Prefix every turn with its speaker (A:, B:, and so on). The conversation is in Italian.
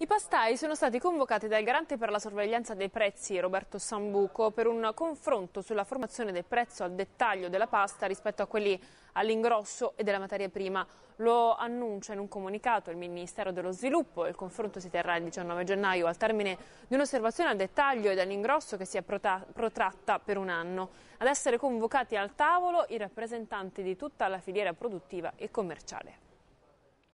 A: I pastai sono stati convocati dal garante per la sorveglianza dei prezzi Roberto Sambuco per un confronto sulla formazione del prezzo al dettaglio della pasta rispetto a quelli all'ingrosso e della materia prima. Lo annuncia in un comunicato il Ministero dello Sviluppo. Il confronto si terrà il 19 gennaio al termine di un'osservazione al dettaglio e all'ingrosso che si è protratta per un anno. Ad essere convocati al tavolo i rappresentanti di tutta la filiera produttiva e commerciale.